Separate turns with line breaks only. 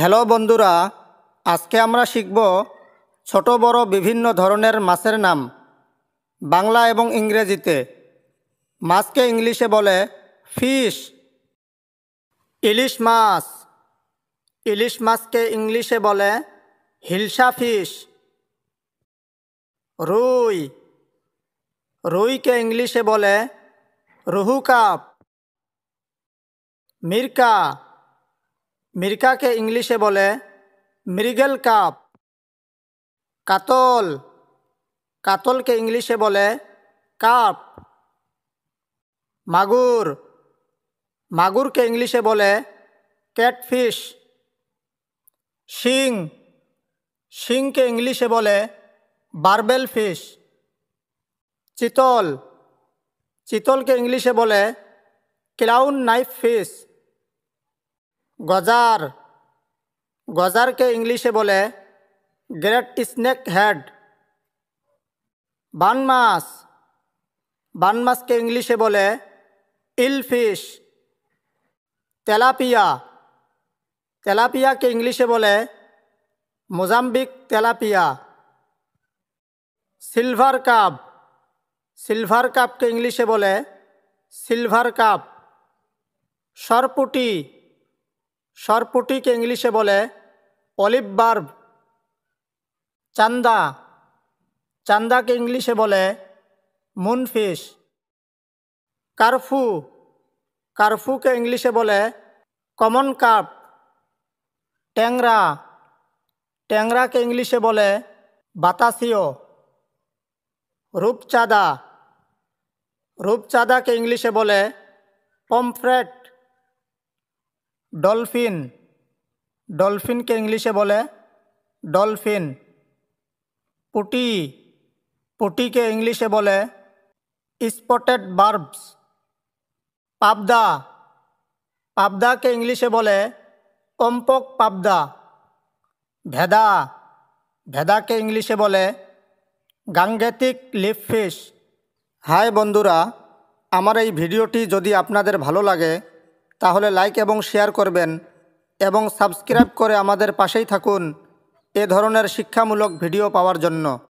hello বন্ধুরা আজকে আমরা শিখব ছোট বড় বিভিন্ন ধরনের মাছের নাম বাংলা এবং ইংরেজিতে মাছকে ইংলিশে বলে ফিশ ইলিশ মাছ ইলিশ মাছকে ইংলিশে বলে হিলসা ফিশ রুই রুইকে ইংলিশে বলে রুহু কাপ মির্কা মির্কাকে ইংলিশে বলে মৃগেল কাপ কাতল কাতলকে ইংলিশে বলে কাপ মাগুর মাগুরকে ইংলিশে বলে ক্যাটফিশ শিং শিংকে ইংলিশে বলে বার্বেল ফিশ চিতল চিতলকে ইংলিশে বলে ক্লাউন নাইফ ফিশ গজার গজারকে ইংলিশে বলে গ্রেট স্নেক হেড বানমাস বানমাসকে ইংলিশে বলে ইলফিশ তেলাপিয়া তেলাপিয়াকে ইংলিশে বলে Mozambique tilapia silver carp silver কাপকে ইংলিশে বলে সিলভার কাপ সরপুটি সরপুটিকে ইংলিশে বলে অলিভ বার্ব চান্দা চান্দাকে ইংলিশে বলে মুনফিশ কারফু কারফুকে ইংলিশে বলে কমন কাপ ট্যাংরা ট্যাংরাকে ইংলিশে বলে বাতাসীয় রূপচাঁদা রূপচাঁদাকে ইংলিশে বলে পমফ্রেট ডলফিন ডলফিনকে ইংলিশে বলে ডলফিন পুটি পুটিকে ইংলিশে বলে স্পটেড বার্বস পাবদা পাবদাকে ইংলিশে বলে কম্পক পাবদা ভেদা ভেদাকে ইংলিশে বলে গাঙ্গেতিক লিপ ফিশ হাই বন্ধুরা আমার এই ভিডিওটি যদি আপনাদের ভালো লাগে তাহলে লাইক এবং শেয়ার করবেন এবং সাবস্ক্রাইব করে আমাদের পাশেই থাকুন এ ধরনের শিক্ষামূলক ভিডিও পাওয়ার জন্য